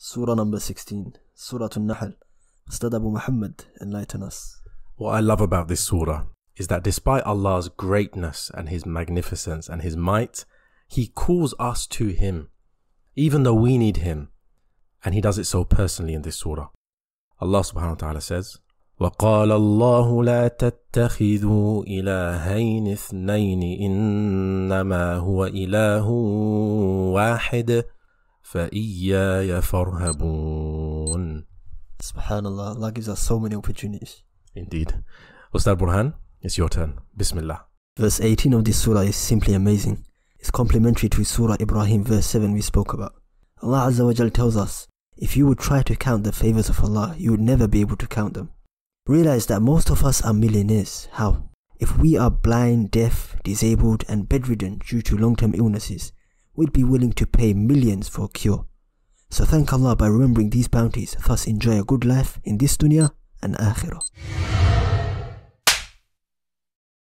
Surah number 16, Surah An-Nahl. Ustad Abu Muhammad, enlighten us. What I love about this surah is that despite Allah's greatness and His magnificence and His might, He calls us to Him, even though we need Him. And He does it so personally in this surah. Allah subhanahu wa ta'ala says, وقال الله لا تتخذوا إلهين اثنين إنما هو إله واحد فإياي فارهبون Subhanallah, Allah gives us so many opportunities. Indeed. Ustad Burhan, it's your turn. Bismillah. Verse 18 of this surah is simply amazing. It's complementary to Surah Ibrahim verse 7 we spoke about. Allah Azza wa Jal tells us, if you would try to count the favors of Allah, you would never be able to count them. Realize that most of us are millionaires. How? If we are blind, deaf, disabled and bedridden due to long-term illnesses, we'd be willing to pay millions for a cure. So thank Allah by remembering these bounties, thus enjoy a good life in this dunya and akhirah.